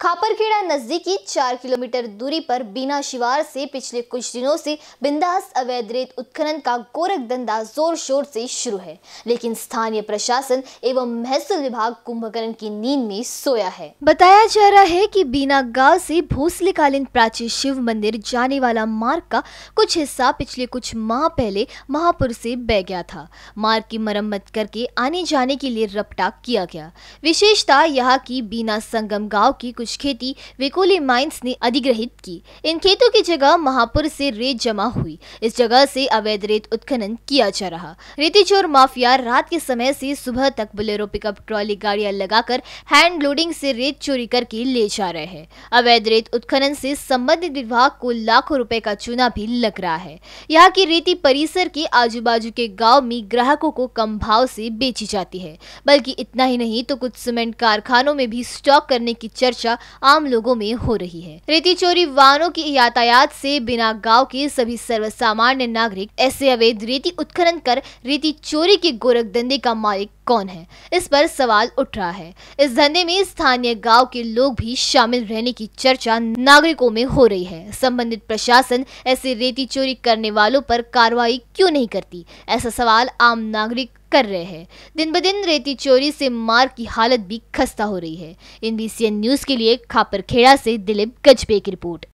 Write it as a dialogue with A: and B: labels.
A: खापरखेड़ा नजदीकी चार किलोमीटर दूरी पर बीना शिवार से पिछले कुछ दिनों से बिंदास अवैध रेत उत्खनन का गोरख धंधा जोर शोर से शुरू है लेकिन स्थानीय प्रशासन एवं महसूल विभाग कुंभकर्ण की नींद में सोया है बताया जा रहा है कि बीना गांव से भूसलेकालीन प्राचीन शिव मंदिर जाने वाला मार्ग का कुछ हिस्सा पिछले कुछ माह पहले महापुर से बह गया था मार्ग की मरम्मत करके आने जाने के लिए रपटा किया गया विशेषता यहाँ की बीना संगम गाँव की कुछ कुछ खेती वेकोली माइंस ने अधिग्रहित की इन खेतों की जगह महापुर से रेत जमा हुई इस जगह से अवैध रेत उत्खनन किया जा रहा रेती चोर माफिया रात के समय से सुबह तक बुलेरो पिकअप ट्रॉली गाड़ियां लगाकर हैंड लोडिंग से रेत चोरी करके ले जा रहे हैं अवैध रेत उत्खनन से संबंधित विभाग को लाखों रुपए का चूना भी लग रहा है यहाँ की रेती परिसर के आजू बाजू के गाँव में ग्राहकों को कम भाव से बेची जाती है बल्कि इतना ही नहीं तो कुछ सीमेंट कारखानों में भी स्टॉक करने की चर्चा समस्या आम लोगों में हो रही है रेती चोरी वाहनों की यातायात से बिना गाँव के सभी सर्व सामान्य नागरिक ऐसे अवैध रेती उत्खनन कर रेती चोरी के गोरख धंधे का मालिक कौन है इस पर सवाल उठ रहा है इस धंधे में स्थानीय गांव के लोग भी शामिल रहने की चर्चा नागरिकों में हो रही है संबंधित प्रशासन ऐसे रेती चोरी करने वालों पर कार्रवाई क्यों नहीं करती ऐसा सवाल आम नागरिक कर रहे हैं दिन ब दिन रेती चोरी से मार की हालत भी खस्ता हो रही है इन बी न्यूज़ के लिए खापरखेड़ा से दिलीप गजबे की रिपोर्ट